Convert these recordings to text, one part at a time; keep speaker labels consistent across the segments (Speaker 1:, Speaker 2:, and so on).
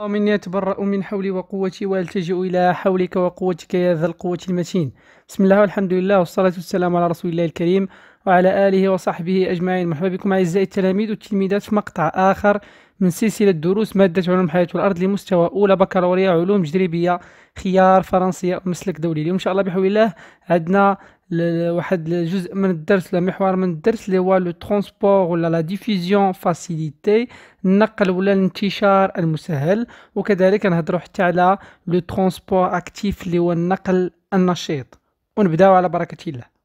Speaker 1: ومن أتبرأ من حولي وقوتي وألتجئ إلى حولك وقوتك يا ذا القوة المتين بسم الله والحمد لله والصلاة والسلام على رسول الله الكريم وعلى آله وصحبه أجمعين مرحبا بكم أعزائي التلاميذ والتلميذات في مقطع آخر من سلسلة دروس مادة علوم الحياة والأرض لمستوى أولى بكالوريا علوم تجريبية خيار فرنسية ومسلك دولي اليوم إن شاء الله بحول الله عندنا واحد الجزء من الدرس ولا محور من الدرس اللي هو لو ترونسبور ولا لا ديفيزيون فاسيليتي النقل ولا الانتشار المسهل وكذلك نهضروا حتى على لو ترونسبور اكتيف اللي هو النقل النشيط ونبداو على بركة الله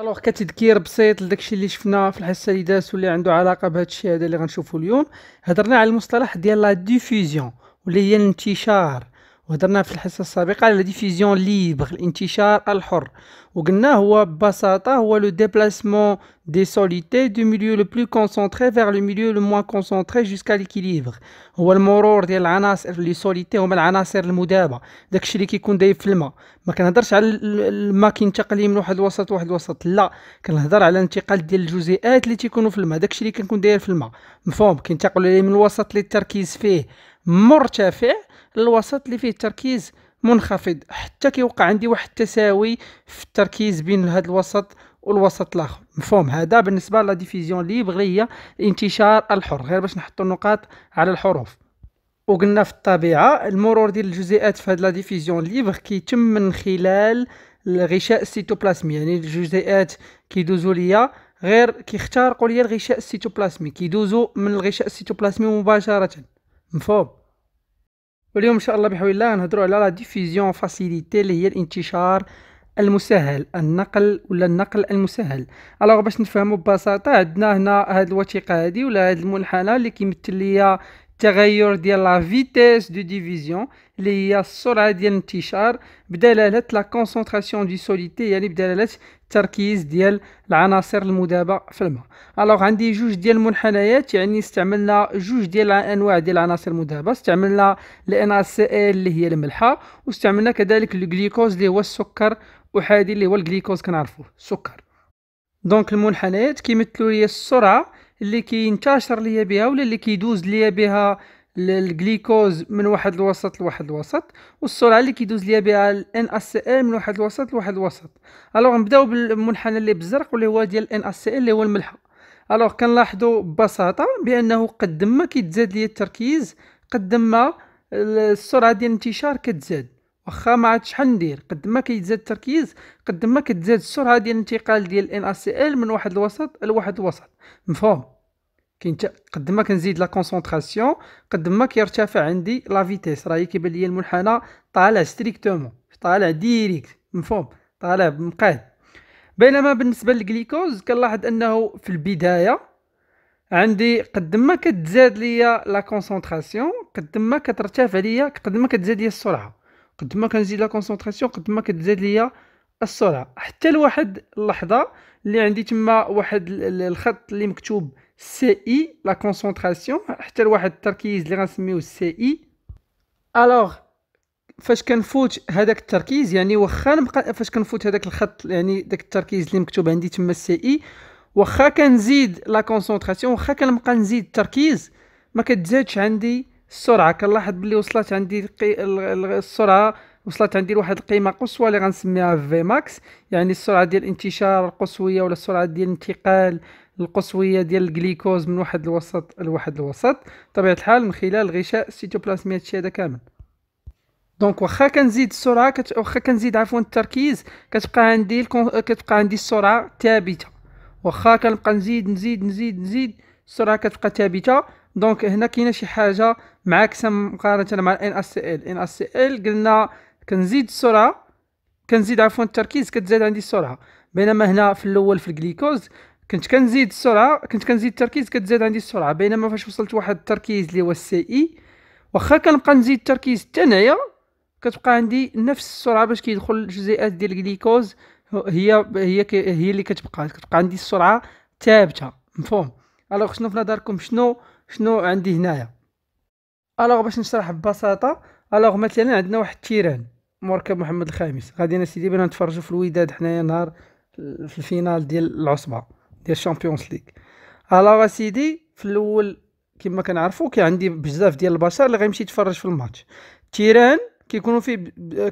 Speaker 1: الوغ كتذكير بسيط لداكشي اللي شفنا في الحصه اللي دازت واللي عنده علاقه بهذا الشيء هذا اللي غنشوفوا اليوم هضرنا على المصطلح ديال لا ديفوزيون واللي هي الانتشار وهضرنا في الحصه السابقه على ديفيزيون ليبر الانتشار الحر وقلنا هو ببساطه هو لو ديبلاسمون دي سوليتي دو ميليو لو بلو كونسونتري فيغ لو ميليو لو موان كونسونتري جوسكا ليكيليبر هو المرور ديال العناصر لي سوليتي هما العناصر المدابه داكشي اللي كيكون دايب في الماء ما كنهضرش على الماء كينتقل من واحد الوسط لواحد الوسط لا كنهضر على انتقال ديال الجزيئات اللي تيكونوا في الماء داكشي اللي كنكون داير في الماء مفهوم كينتقلوا من الوسط للتركيز فيه مرتفع الوسط اللي فيه التركيز منخفض حتى كيوقع عندي واحد التساوي في التركيز بين هذا الوسط والوسط الاخر مفهوم هذا بالنسبه لا ديفيزيون ليبر هي انتشار الحر غير باش نحط النقاط على الحروف وقلنا في الطبيعه المرور ديال الجزيئات في هاد لا ديفيزيون ليبر كيتم من خلال الغشاء السيتوبلازمي يعني الجزيئات كيدوزو ليا غير كيخترقوا ليا الغشاء السيتوبلازمي كيدوزو من الغشاء السيتوبلازمي مباشره مفهوم واليوم ان شاء الله بحول الله نهضروا على لا ديفيزيون فاسيليتي اللي هي الانتشار المسهل النقل ولا النقل المسهل الوغ باش نفهموا ببساطه عندنا هنا هاد الوثيقه هادي ولا هاد المنحنى اللي كيمثل ليا التغير ديال لا فيتيس دو ديفيزيون اللي هي السرعه ديال الانتشار بدلاله لا كونسونطراسيون دي سوليتي يعني بدلاله التركيز ديال العناصر المذابه في الماء الوغ عندي جوج ديال المنحنيات يعني استعملنا جوج ديال انواع ديال العناصر المذابه استعملنا الان ا سي ال اللي هي الملحه واستعملنا كذلك الجليكوز اللي هو السكر احادي اللي هو الجليكوز كنعرفوه السكر دونك المنحنيات كيمثلوا لي السرعه اللي كينتشر ليا بها ولا اللي كيدوز ليا بها الجليكوز من واحد الوسط لواحد الوسط والسرعه اللي كيدوز ليا بها الان اس ال من واحد الوسط لواحد الوسط الوغ نبداو بالمنحنى اللي بالزرق واللي هو ديال الان اس ال اللي هو الملحه الوغ كنلاحظوا ببساطه بانه قد ما كيتزاد ليا التركيز قد ما السرعه ديال الانتشار كتزاد واخا ما عاد شحال ندير قد ما كيتزاد التركيز قد ما كتزاد السرعه ديال الانتقال ديال الان اس ال من واحد الوسط لواحد الوسط مفهوم كاين قد ما كنزيد لا كونسونطراسيون قد ما كيرتفع عندي لا فيتيس راهي كيبان ليا المنحنى طالع ستريكتومون طالع ديريكت مفهوم طالع مقاد بينما بالنسبه للجليكوز كنلاحظ انه في البدايه عندي قد ما كتزاد ليا لا كونسونطراسيون قد ما كترتفع ليا قد ما كتزاد ليا السرعه قد ما كنزيد لا كونسونطراسيون قد ما كتزاد ليا السرعه حتى لواحد اللحظه اللي عندي تما واحد الخط اللي مكتوب سي اي لا كونسونطراسيون حتى لواحد التركيز اللي غنسميو سي اي الوغ فاش كنفوت هذاك التركيز يعني واخا نبقى فاش كنفوت هذاك الخط يعني داك التركيز اللي مكتوب عندي تما سي اي واخا كنزيد لا كونسونطراسيون واخا كنبقى نزيد التركيز ما كتزادش عندي السرعه كنلاحظ بلي وصلت عندي السرعه وصلت عندي لواحد القيمه قصوى اللي غنسميها في ماكس يعني السرعه ديال الانتشار القصويه ولا السرعه ديال الانتقال القصويه ديال الجليكوز من واحد الوسط لواحد الوسط بطبيعه الحال من خلال غشاء السيتوبلازمي هادشي هذا كامل دونك واخا كنزيد السرعه كت... واخا كنزيد عفوا التركيز كتبقى عندي الكون... كتبقى عندي السرعه ثابته واخا كنبقى نزيد نزيد نزيد نزيد السرعه كتبقى ثابته دونك هنا كاينه شي حاجه معاكسه مقارنه مع الان اس ال ان اس ال قلنا كنزيد السرعه كنزيد عفوا التركيز كتزاد عندي السرعه بينما هنا في الاول في الجليكوز كنت كنزيد السرعه كنت كنزيد التركيز كتزاد عندي السرعه بينما فاش وصلت واحد التركيز اللي هو السي اي واخا كنبقى نزيد التركيز حتى انايا كتبقى عندي نفس السرعه باش كيدخل الجزيئات ديال الجليكوز هي هي هي اللي كتبقى كتبقى عندي السرعه ثابته مفهوم الوغ شنو في نظركم شنو شنو عندي هنايا الوغ باش نشرح ببساطه الوغ مثلا عندنا واحد التيران مركب محمد الخامس غادي سيدي بنا نتفرجوا في الوداد حنايا نهار في الفينال ديال العصبه ديال الشامبيونز ليغ الوغ اسيدي في الاول كما كنعرفوا كان عندي بزاف ديال البشر اللي غيمشي يتفرج في الماتش تيران كيكونوا فيه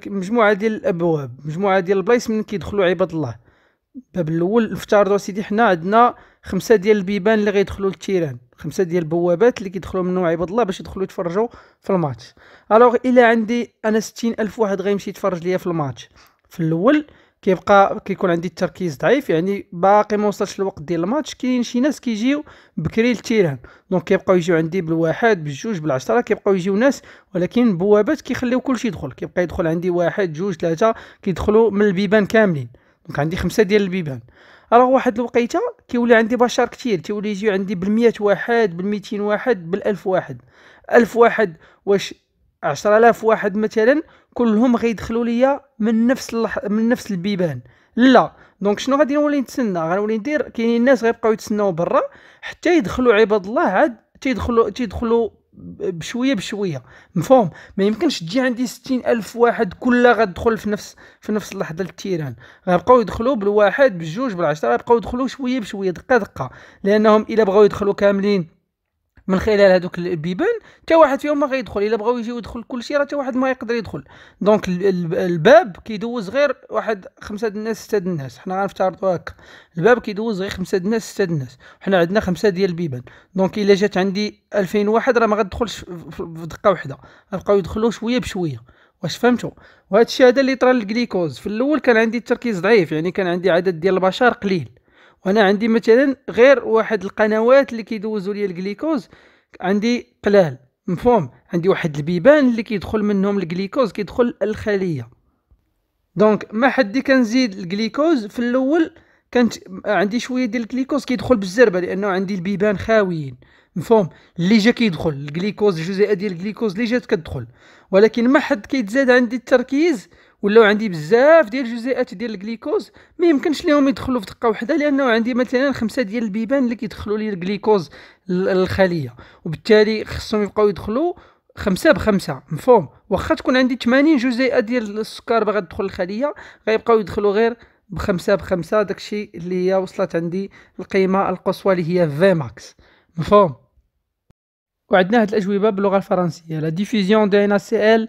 Speaker 1: مجموعه ديال الابواب مجموعه ديال البلايص من كيدخلوا عباد الله الباب الاول نفترضوا سيدي حنا عندنا خمسه ديال البيبان اللي غيدخلوا للتيران خمسه ديال البوابات اللي كيدخلوا منهم عباد الله باش يدخلوا يتفرجوا في الماتش الوغ الا عندي انا ستين الف واحد غيمشي يتفرج ليا في الماتش في الاول كيبقى كيكون عندي التركيز ضعيف يعني باقي ما وصلش الوقت ديال الماتش كاين شي ناس كيجيو بكري للتيران دونك كيبقاو يجيو عندي بالواحد بالجوج بالعشرة كيبقاو يجيو ناس ولكن بوابات كيخليو كلشي يدخل كيبقى يدخل عندي واحد جوج ثلاثة كيدخلوا من البيبان كاملين دونك عندي خمسة ديال البيبان راه واحد الوقيته كيولي عندي بشر كثير تيولي يجيو عندي بالمية واحد بالميتين واحد بالألف واحد ألف واحد واش عشرة آلاف واحد مثلا كلهم غيدخلوا ليا من نفس اللح... من نفس البيبان لا دونك شنو غادي نولي نتسنى غنولي ندير كاينين الناس غيبقاو يتسناو برا حتى يدخلوا عباد الله عاد تيدخلوا تيدخلوا بشويه بشويه مفهوم ما يمكنش تجي عندي ستين الف واحد كلها غتدخل في نفس في نفس اللحظه للتيران غيبقاو يدخلوا بالواحد بالجوج بالعشره غيبقاو يدخلوا شويه بشويه دقه دقه لانهم الا بغاو يدخلوا كاملين من خلال هذوك البيبان حتى واحد فيهم ما غيدخل الا بغاو يجيو يدخل كل شيء راه حتى واحد ما يقدر يدخل دونك الباب كيدوز غير واحد خمسه د الناس سته د الناس حنا غنفترضوا هكا الباب كيدوز غير خمسه د الناس سته د الناس حنا عندنا خمسه ديال البيبان دونك الا جات عندي 2000 واحد راه ما غادخلش في دقه واحده غيبقاو يدخلوا شويه بشويه واش فهمتوا وهذا الشيء هذا اللي طرا للجليكوز في الاول كان عندي التركيز ضعيف يعني كان عندي عدد ديال البشر قليل وانا عندي مثلا غير واحد القنوات اللي كيدوزوا لي الجليكوز عندي قلال مفهوم عندي واحد البيبان اللي كيدخل منهم الجليكوز كيدخل الخليه دونك ما حدي كنزيد الجليكوز في الاول كانت عندي شويه ديال الجليكوز كيدخل بالزربه لانه عندي البيبان خاويين مفهوم اللي جا كيدخل الجليكوز الجزيئه ديال الجليكوز اللي جات كتدخل ولكن ما حد كيتزاد عندي التركيز ولاو عندي بزاف ديال الجزيئات ديال الجليكوز ما يمكنش ليهم يدخلوا في دقه واحده لانه عندي مثلا خمسه ديال البيبان اللي كيدخلوا لي الجليكوز للخليه وبالتالي خصهم يبقاو يدخلوا خمسة بخمسة مفهوم واخا تكون عندي 80 جزيئة ديال السكر باغا تدخل الخلية غيبقاو يدخلوا غير بخمسة بخمسة داكشي اللي هي وصلت عندي القيمة القصوى اللي هي في ماكس مفهوم وعندنا هاد الأجوبة باللغة الفرنسية لا ديفيزيون دي ان سي ال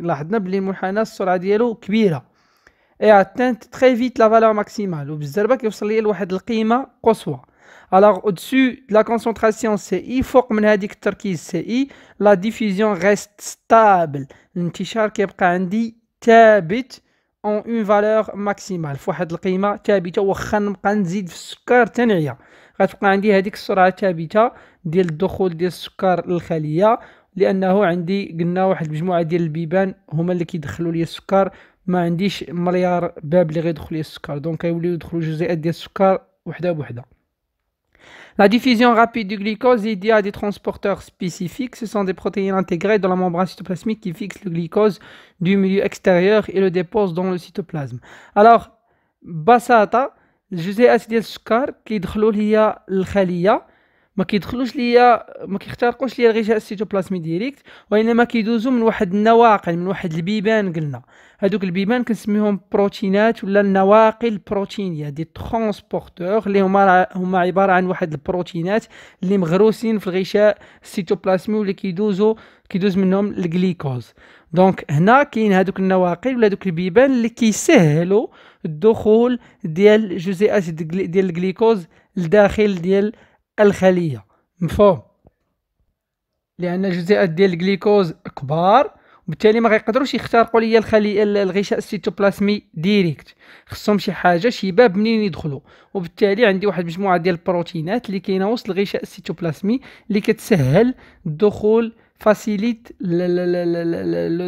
Speaker 1: لاحظنا بلي المنحنى السرعه ديالو كبيره اي اتانت تري فيت لا فالور ماكسيمال وبالزربه كيوصل ليا لواحد القيمه قصوى الوغ اودسو لا كونسونطراسيون سي اي فوق من هذيك التركيز سي اي لا ديفيزيون ريست ستابل الانتشار كيبقى عندي ثابت اون اون فالور ماكسيمال فواحد القيمه ثابته واخا نبقى نزيد في السكر تنعيا غتبقى عندي هذيك السرعه ثابته ديال الدخول ديال السكر للخليه لانه عندي قلنا واحد المجموعه ديال البيبان هما اللي كيدخلوا لي السكر ما عنديش مليار باب اللي غيدخل لي السكر دونك كيوليو يدخلوا جزيئات ديال السكر وحده بوحده La diffusion rapide du glucose est liée à des transporteurs spécifiques. Ce sont des protéines intégrées dans la membrane cytoplasmique qui fixent le glucose du milieu extérieur et le déposent dans le cytoplasme. Alors, basata, الجزيئات ديال السكر كيدخلوا ليا الخليه ما كيدخلوش ليا ما كيخترقوش ليا الغشاء السيتوبلازمي ديريكت وانما كيدوزو من واحد النواقل من واحد البيبان قلنا هذوك البيبان كنسميهم بروتينات ولا النواقل البروتينيه دي ترونسبورتور اللي هما هما عباره عن واحد البروتينات اللي مغروسين في الغشاء السيتوبلازمي واللي كيدوزو كيدوز منهم الجليكوز دونك هنا كاين هذوك النواقل ولا دوك البيبان اللي كيسهلوا الدخول ديال جزيئات ديال الجليكوز لداخل ديال الخليه مفهوم لان الجزيئات ديال الجليكوز كبار وبالتالي ما غيقدروش يخترقوا لي الخليه الغشاء السيتوبلازمي ديريكت خصهم شي حاجه شي باب منين يدخلوا وبالتالي عندي واحد مجموعة ديال البروتينات اللي كاينه وسط الغشاء السيتوبلازمي اللي كتسهل الدخول فاسيليت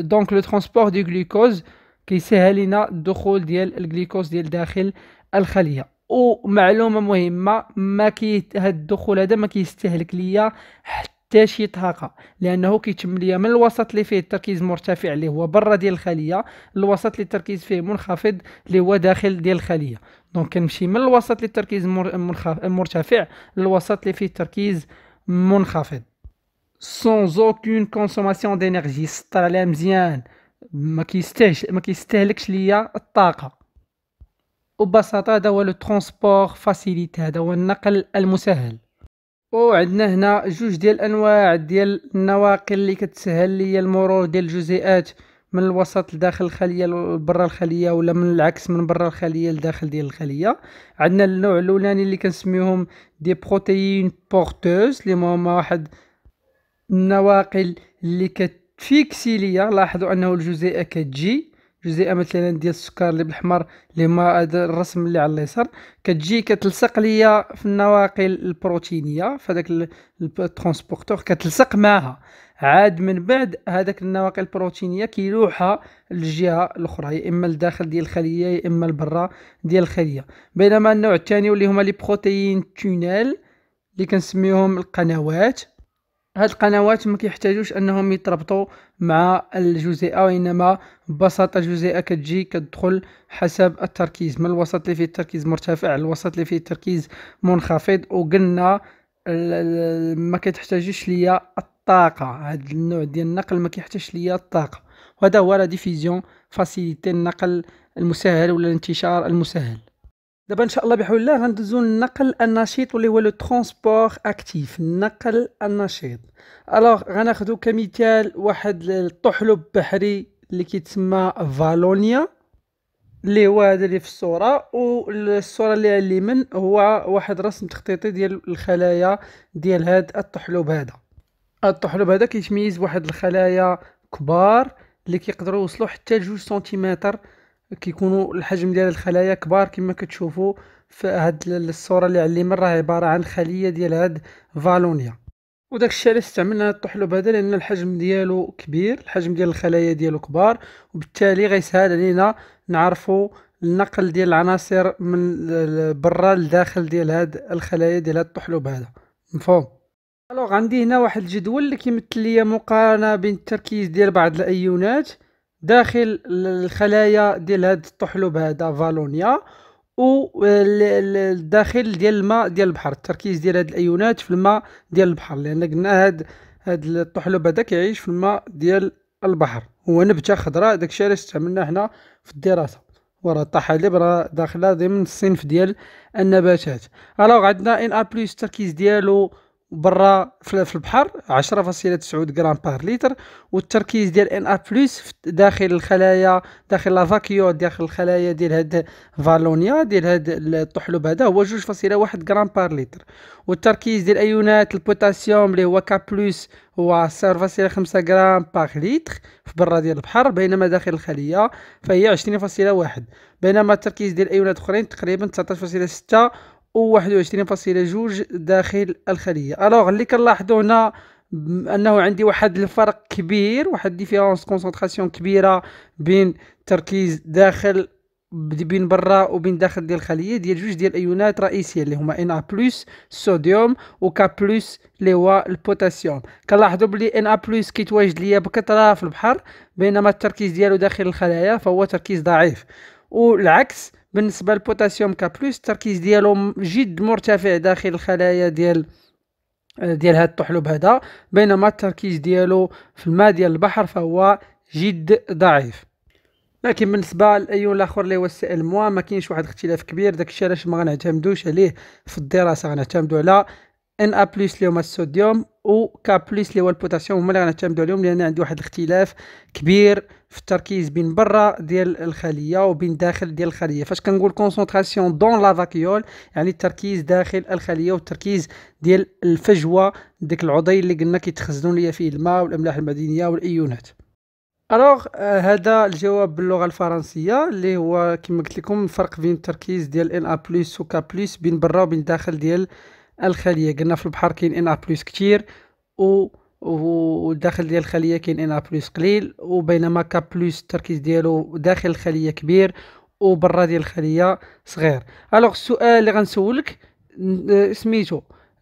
Speaker 1: دونك لو ترونسبور دو جلوكوز كيسهل لنا الدخول ديال الجلوكوز ديال داخل الخليه ومعلومه مهمه ما كي هاد الدخول هذا ما كيستهلك ليا حتى شي طاقه لانه كيتم ليا من الوسط اللي فيه التركيز مرتفع اللي هو برا ديال الخليه الوسط اللي التركيز فيه منخفض اللي هو داخل ديال الخليه دونك كنمشي من الوسط اللي التركيز مرتفع للوسط اللي فيه التركيز منخفض sans aucune consommation d'énergie سطر عليها مزيان ما كيستهلكش ليا الطاقه وببساطة هذا هو لو ترونسبور فاسيليت هذا هو النقل المسهل وعندنا هنا جوج ديال الانواع ديال النواقل اللي كتسهل لي المرور ديال الجزيئات من الوسط لداخل الخليه لبرا الخليه ولا من العكس من برا الخليه لداخل ديال الخليه عندنا النوع الاولاني اللي كنسميهم دي بروتيين بورتوز اللي هما واحد النواقل اللي كتفيكسي ليا لاحظوا انه الجزيئه كتجي جزيئه مثلا ديال السكر اللي بالاحمر اللي هما هذا الرسم اللي على اليسار كتجي كتلصق ليا في النواقل البروتينيه فداك الترونسبورتور كتلصق معها عاد من بعد هذاك النواقل البروتينيه كيلوحها للجهه الاخرى يا اما لداخل ديال الخليه يا اما لبرا ديال الخليه بينما النوع الثاني واللي هما لي بروتيين تونيل اللي كنسميوهم القنوات هاد القنوات ما كيحتاجوش انهم يتربطوا مع الجزيئه وانما ببساطه الجزيئه كتجي كتدخل حسب التركيز من الوسط اللي فيه التركيز مرتفع للوسط اللي فيه التركيز منخفض وقلنا ما كتحتاجش ليا الطاقه هاد النوع ديال النقل ما كيحتاجش ليا الطاقه وهذا هو لا ديفيزيون فاسيليتي النقل المسهل ولا الانتشار المسهل دابا ان شاء الله بحول الله غندوزو النقل النشيط واللي هو لو ترونسبور اكتيف النقل النشيط الوغ غناخدو كمثال واحد الطحلب بحري اللي كيتسمى فالونيا اللي هو هذا اللي في الصوره والصوره اللي على اليمين هو واحد رسم تخطيطي ديال الخلايا ديال هاد الطحلب هذا الطحلب هذا كيتميز بواحد الخلايا كبار اللي كيقدروا يوصلوا حتى 2 سنتيمتر كيكونوا الحجم ديال الخلايا كبار كما كتشوفوا في هاد الصوره اللي على اليمين راه عباره عن خليه ديال هاد فالونيا وداك الشيء علاش استعملنا هاد الطحلب هذا لان الحجم ديالو كبير الحجم ديال الخلايا ديالو كبار وبالتالي غيسهل علينا نعرفوا النقل ديال العناصر من برا لداخل ديال هاد الخلايا ديال هاد الطحلب هذا مفهوم الوغ عندي هنا واحد الجدول اللي كيمثل لي مقارنه بين التركيز ديال بعض الايونات داخل الخلايا ديال هاد الطحلب هذا فالونيا و الداخل ديال الماء ديال البحر التركيز ديال هاد الايونات في الماء ديال البحر لان قلنا هاد هاد الطحلب هذا كيعيش في الماء ديال البحر هو نبته خضراء داكشي علاش استعملناه حنا في الدراسه وراه الطحالب راه داخله ضمن الصنف ديال النباتات الوغ عندنا ان ا بلس التركيز ديالو برا في البحر 10.9 غرام بار لتر والتركيز ديال ان ا بلس داخل الخلايا داخل لا داخل الخلايا ديال هاد فالونيا ديال هاد الطحلب هذا هو 2.1 غرام بار لتر والتركيز ديال ايونات البوتاسيوم اللي هو ك بلس هو 0.5 غرام بار لتر في برا ديال البحر بينما داخل الخليه فهي 20.1 بينما التركيز ديال ايونات اخرين تقريبا 19.6 و21.2 داخل الخليه الوغ اللي كنلاحظو هنا انه عندي واحد الفرق كبير واحد ديفيرونس كونسنتراسيون كبيره بين تركيز داخل بين برا وبين داخل ديال الخليه ديال جوج ديال الايونات الرئيسيه اللي هما ان ا بلس الصوديوم كا بلس اللي هو البوتاسيوم كنلاحظو بلي ان ا بلس كيتواجد ليا بكثره في البحر بينما التركيز ديالو داخل الخلايا فهو تركيز ضعيف والعكس بالنسبه للبوتاسيوم كا بلس التركيز ديالو جد مرتفع داخل الخلايا ديال ديال هاد الطحلب هذا بينما التركيز ديالو في الماء ديال البحر فهو جد ضعيف لكن بالنسبه للايون الاخر اللي هو سي ال موا ما كاينش واحد الاختلاف كبير داكشي علاش ما غنعتمدوش عليه في الدراسه غنعتمدو على ان ا بلس اللي هو الصوديوم و كا بلس اللي هو البوتاسيوم هما اللي غنعتمدو عليهم لان عندي واحد الاختلاف كبير في التركيز بين برا ديال الخليه وبين داخل ديال الخليه فاش كنقول كونسونطراسيون دون لا فاكيول يعني التركيز داخل الخليه والتركيز ديال الفجوه ديك العضي اللي قلنا كيتخزنوا ليا فيه الماء والاملاح المعدنيه والايونات الوغ آه، هذا الجواب باللغه الفرنسيه اللي هو كما قلت لكم الفرق بين التركيز ديال ان ا بلس و بلس بين برا وبين داخل ديال الخليه قلنا في البحر كاين ان ا بلس كثير و والداخل ديال الخليه كاين ان بلس قليل وبينما كا بلس التركيز ديالو داخل الخليه كبير وبرا ديال الخليه صغير الوغ السؤال اللي غنسولك سميتو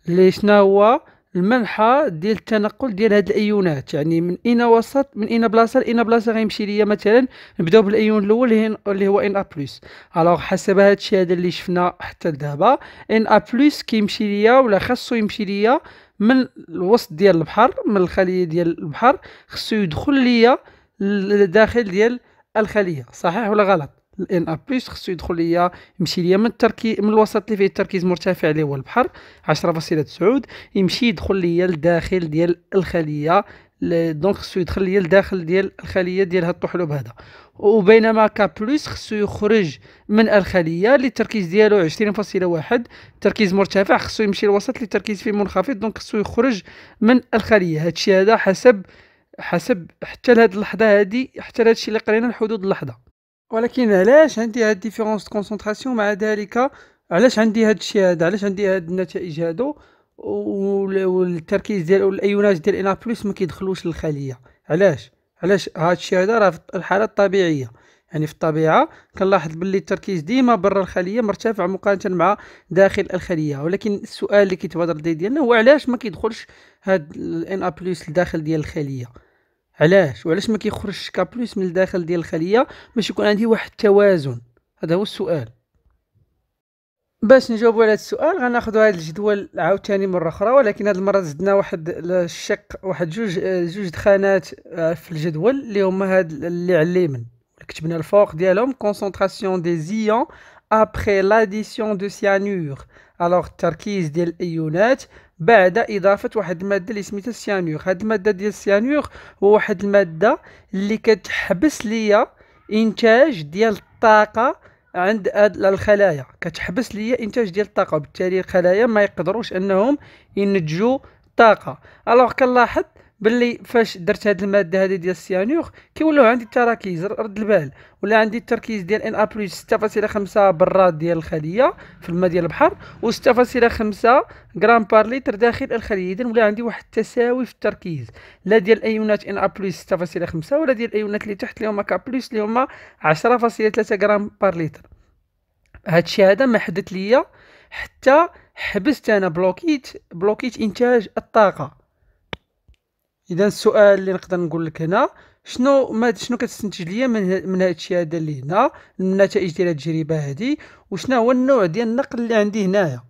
Speaker 1: اللي هو المنحى ديال التنقل ديال هاد الايونات يعني من اين وسط من اين بلاصه لاين بلاصه غيمشي ليا مثلا نبداو بالايون الاول اللي هو ان ا بلس الوغ حسب هادشي هذا اللي شفنا حتى لدابا ان ا بلس كيمشي ليا ولا خاصو يمشي ليا من الوسط ديال البحر من الخليه ديال البحر خصو يدخل ليا لداخل ديال الخليه صحيح ولا غلط الان ا بلس خصو يدخل ليا يمشي ليا من التركيز من الوسط اللي فيه التركيز مرتفع اللي هو البحر 10.9 يمشي يدخل ليا لداخل ديال الخليه دونك خصو يدخل ليا لداخل ديال الخليه ديال هاد الطحلب هذا وبينما كا بلوس خصو يخرج من الخليه اللي التركيز ديالو 20.1 تركيز مرتفع خصو يمشي الوسط اللي التركيز فيه منخفض دونك خصو يخرج من الخليه هادشي هذا حسب حسب حتى لهاد اللحظه هادي حتى لهادشي اللي قرينا لحدود اللحظه ولكن علاش عندي هاد ديفيرونس كونسنتراسيون مع ذلك علاش عندي هادشي هذا علاش عندي هاد النتائج هادو والتركيز ديال الايونات ديال ان بلس ما كيدخلوش للخليه علاش علاش هذا الشيء هذا راه في الحاله الطبيعيه يعني في الطبيعه كنلاحظ باللي التركيز ديما برا الخليه مرتفع مقارنه مع داخل الخليه ولكن السؤال اللي كيتبادر لدي ديالنا هو علاش ما كيدخلش هذا الان بلس لداخل ديال الخليه علاش وعلاش ما كيخرجش كابلوس من الداخل ديال الخليه باش يكون عندي واحد التوازن هذا هو السؤال باش نجاوبوا على هذا السؤال غناخذوا هذا الجدول عاوتاني مره اخرى ولكن هذه المره زدنا واحد الشق واحد جوج جوج دخانات آه، في الجدول اللي هما هاد اللي على اليمين كتبنا الفوق ديالهم كونسونطراسيون دي زيون ابخي لاديسيون دو سيانور الوغ التركيز ديال الايونات بعد اضافه واحد الماده اللي سميتها سيانور هاد الماده ديال السيانور هو واحد الماده اللي كتحبس ليا انتاج ديال الطاقه عند الخلايا كتحبس ليا انتاج ديال الطاقه وبالتالي الخلايا ما يقدروش انهم ينتجوا طاقه الوغ كنلاحظ باللي فاش درت هاد الماده هذه ديال السيانيوغ كيولوا عندي التراكيز رد البال ولا عندي التركيز ديال ان ا بلس 6.5 برات ديال الخليه في الماء ديال البحر و 6.5 غرام بار لتر داخل الخليه اذا ولا عندي واحد التساوي في التركيز لا ديال الايونات ان ا بلس 6.5 ولا ديال الايونات اللي تحت اللي هما كا بلس اللي هما 10.3 غرام بار لتر هادشي هذا ما حدث ليا حتى حبست انا بلوكيت بلوكيت انتاج الطاقه اذا السؤال اللي نقدر نقول لك هنا شنو ما شنو كتستنتج ليا من من هادشي هذا اللي هنا النتائج ديال التجربه هذه وشنو هو النوع ديال النقل اللي عندي هنايا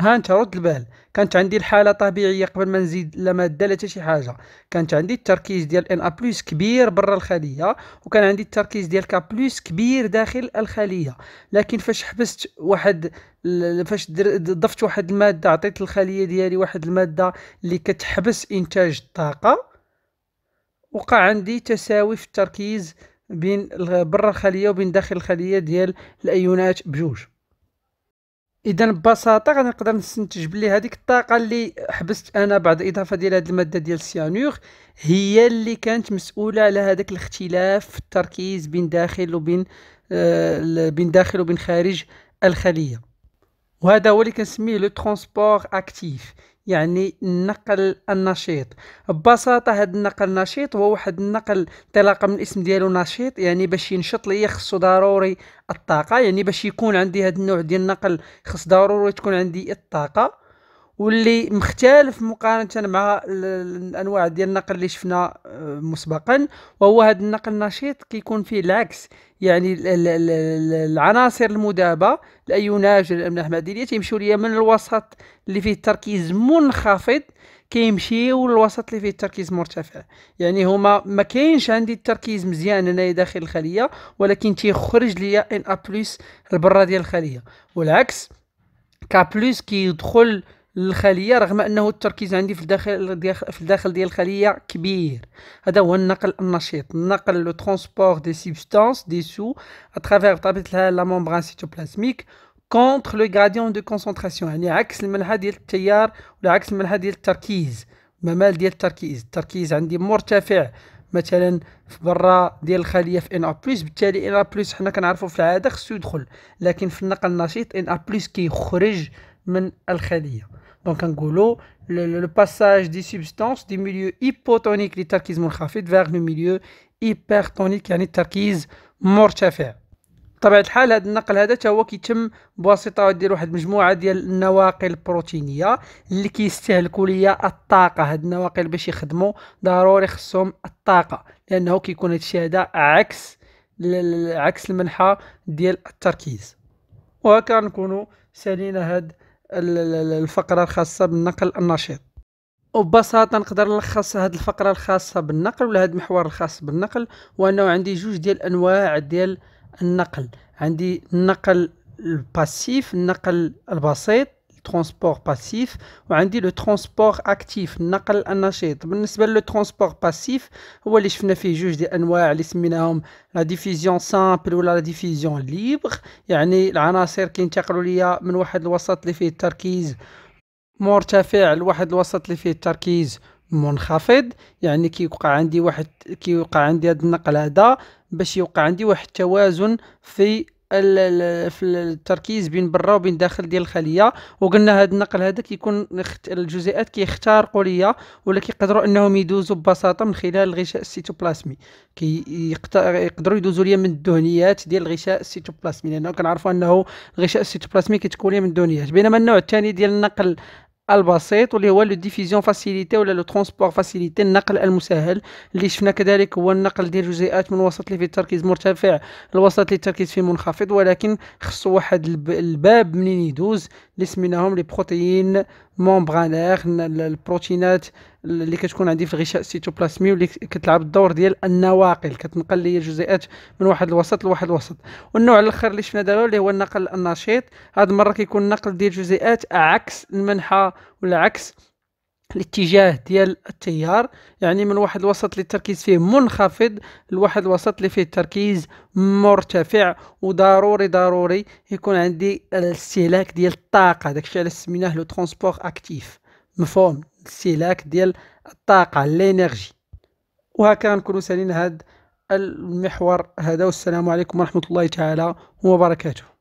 Speaker 1: ها انت رد البال كانت عندي الحاله طبيعيه قبل ما نزيد لا ماده لا شي حاجه كانت عندي التركيز ديال ان ا بلس كبير برا الخليه وكان عندي التركيز ديال كا بلس كبير داخل الخليه لكن فاش حبست واحد فاش ضفت واحد الماده عطيت الخليه ديالي واحد الماده اللي كتحبس انتاج الطاقه وقع عندي تساوي في التركيز بين برا الخليه وبين داخل الخليه ديال الايونات بجوج اذا ببساطه غادي نقدر نستنتج بلي هذيك الطاقه اللي حبست انا بعد الاضافه ديال هذه الماده ديال السيانور هي اللي كانت مسؤوله على هذاك الاختلاف في التركيز بين داخل وبين آه بين داخل وبين خارج الخليه وهذا هو اللي كنسميه لو ترونسبور اكتيف يعني النقل النشيط ببساطه هذا النقل النشيط هو واحد النقل انطلاقا من الاسم ديالو نشيط يعني باش ينشط ليا خصو ضروري الطاقه يعني باش يكون عندي هذا النوع ديال النقل خص ضروري تكون عندي الطاقه واللي مختلف مقارنه مع الانواع ديال النقل اللي شفنا آه، مسبقا وهو هذا النقل النشيط كيكون فيه العكس يعني العناصر المذابه الايوناج الاملاح المعدنيه تيمشيو ليا من الوسط اللي فيه التركيز منخفض كيمشيو للوسط اللي فيه التركيز مرتفع يعني هما ما كاينش عندي التركيز مزيان هنا داخل الخليه ولكن تيخرج ليا ان ا بلس لبرا ديال الخليه والعكس كا بلس كيدخل كي للخليه رغم انه التركيز عندي في الداخل في الداخل ديال الخليه كبير هذا هو النقل النشيط النقل لو ترونسبور دي سبستانس دي سو اترافير بطبيعه الحال لا مومبران سيتوبلازميك كونتر لو غراديون دو كونسونطراسيون يعني عكس الملحه ديال التيار ولا عكس الملحه ديال التركيز ممال ديال التركيز التركيز عندي مرتفع مثلا في برا ديال الخليه في ان ا بلس بالتالي ان ا بلس حنا كنعرفوا في العاده خصو يدخل لكن في النقل النشيط ان ا بلس كيخرج من الخليه دونك نقولوا لو باساج دي سبستانس دي ميليو ايبوتونيك لتركيز منخفض فيغ لو ميليو ايبرتونيك يعني التركيز مرتفع بطبيعه الحال هذا النقل هذا هو كيتم بواسطه ديال واحد المجموعه ديال النواقل البروتينيه اللي كيستهلكوا ليا الطاقه هاد النواقل باش يخدموا ضروري خصهم الطاقه لانه كيكون هادشي هذا عكس عكس المنحه ديال التركيز وهكا نكونوا سالينا هاد الفقرة الخاصة بالنقل النشيط وببساطة نقدر نلخص هذه الفقرة الخاصة بالنقل ولا هذا المحور الخاص بالنقل وأنه عندي جوج ديال أنواع ديال النقل عندي النقل الباسيف النقل البسيط ترونسبور باسيف وعندي لو ترونسبور اكتيف النقل النشيط بالنسبه لو ترونسبور باسيف هو اللي شفنا فيه جوج ديال الانواع اللي سميناهم لا ديفيزيون سامبل ولا لا ديفيزيون ليبر يعني العناصر كينتقلوا ليا من واحد الوسط اللي فيه التركيز مرتفع لواحد الوسط اللي فيه التركيز منخفض يعني كيوقع عندي واحد كيوقع عندي هذا النقل هذا باش يوقع عندي واحد التوازن في في التركيز بين برا وبين داخل ديال الخليه وقلنا هذا النقل هذا كيكون الجزيئات كيخترقوا ليا ولا كيقدروا انهم يدوزوا ببساطه من خلال الغشاء السيتوبلازمي كيقدروا يدوزوا ليا من الدهنيات ديال الغشاء السيتوبلازمي لانه كنعرفوا انه الغشاء السيتوبلازمي كتكون ليا من الدهنيات بينما النوع الثاني ديال النقل البسيط واللي هو لو ديفيزيون فاسيليتي ولا لو ترونسبور فاسيليتي النقل المسهل اللي شفنا كذلك هو النقل ديال جزيئات من وسط اللي فيه التركيز مرتفع لوسط اللي التركيز فيه منخفض ولكن خصو واحد الباب منين يدوز اللي سميناهم لي بروتيين مومبرانير البروتينات اللي كتكون عندي في الغشاء السيتوبلازمي واللي كتلعب الدور ديال النواقل كتنقل لي الجزيئات من واحد الوسط لواحد الوسط والنوع الاخر اللي شفنا دابا اللي هو النقل النشيط هاد المره كيكون النقل ديال الجزيئات عكس المنحى والعكس الاتجاه ديال التيار يعني من واحد الوسط اللي التركيز فيه منخفض لواحد الوسط اللي فيه التركيز مرتفع وضروري ضروري يكون عندي الاستهلاك ديال الطاقه داكشي علاش سميناه لو ترونسبور اكتيف مفهوم الاستهلاك ديال الطاقه لينيرجي وهكا نكونوا سالين هذا المحور هذا والسلام عليكم ورحمه الله تعالى وبركاته